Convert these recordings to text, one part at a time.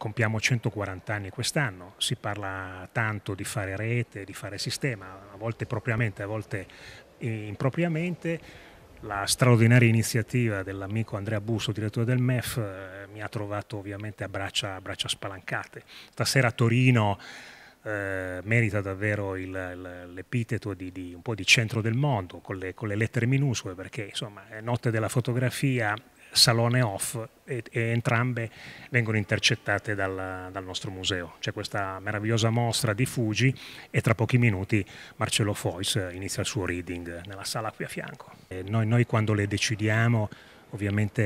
compiamo 140 anni quest'anno, si parla tanto di fare rete, di fare sistema, a volte propriamente, a volte impropriamente. La straordinaria iniziativa dell'amico Andrea Busso, direttore del MEF, eh, mi ha trovato ovviamente a braccia, a braccia spalancate. Stasera a Torino eh, merita davvero l'epiteto di, di, un po' di centro del mondo, con le, con le lettere minuscole, perché insomma è notte della fotografia, salone off e, e entrambe vengono intercettate dal, dal nostro museo. C'è questa meravigliosa mostra di Fuji e tra pochi minuti Marcello Fois eh, inizia il suo reading nella sala qui a fianco. Noi, noi, quando le decidiamo ovviamente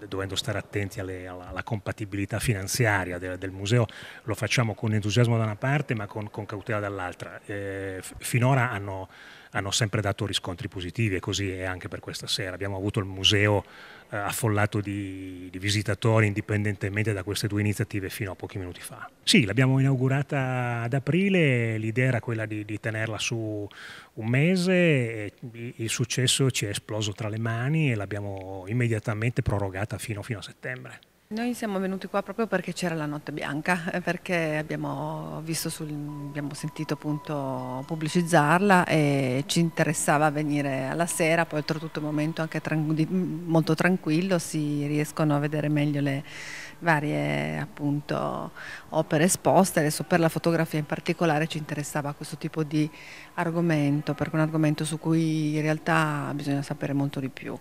eh, dovendo stare attenti alle, alla, alla, compatibilità finanziaria del, del, museo, lo facciamo con entusiasmo da una parte ma con, con cautela dall'altra. Eh, finora hanno hanno sempre dato riscontri positivi e così è anche per questa sera. Abbiamo avuto il museo eh, affollato di, di, visitatori indipendentemente da queste due iniziative fino a pochi minuti fa. Sì, l'abbiamo inaugurata ad aprile, l'idea era quella di, di tenerla su un mese, e il successo ci è esploso tra le mani e l'abbiamo immediatamente prorogata fino, fino a settembre. Noi siamo venuti qua proprio perché c'era la notte bianca, eh, perché abbiamo, sul, abbiamo sentito appunto pubblicizzarla e ci interessava venire alla sera, poi oltretutto è un momento anche molto tranquillo, si riescono a vedere meglio le varie appunto, opere esposte, adesso per la fotografia in particolare ci interessava questo tipo di argomento, perché è un argomento su cui in realtà bisogna sapere molto di più.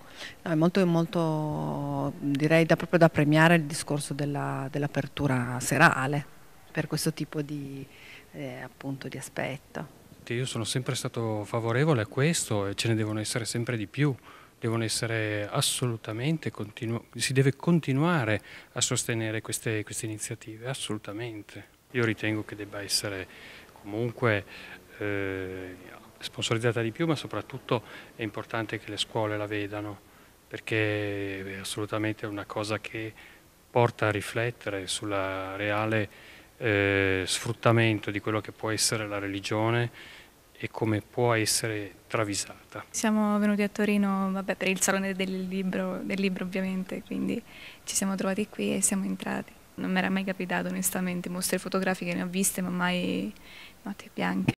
No, è molto, molto, direi da, proprio da premiare il discorso dell'apertura dell serale per questo tipo di, eh, appunto, di aspetto. Io sono sempre stato favorevole a questo e ce ne devono essere sempre di più devono essere assolutamente, continu- si deve continuare a sostenere queste, queste, iniziative, assolutamente. Io ritengo che debba essere comunque eh, sponsorizzata di più, ma soprattutto è importante che le scuole la vedano, perché è assolutamente una cosa che porta a riflettere sul reale eh, sfruttamento di quello che può essere la religione e come può essere travisata. Siamo venuti a Torino vabbè, per il Salone del libro, del libro ovviamente, quindi ci siamo trovati qui e siamo entrati. Non mi era mai capitato onestamente, mostre fotografiche ne ho viste ma mai note bianche.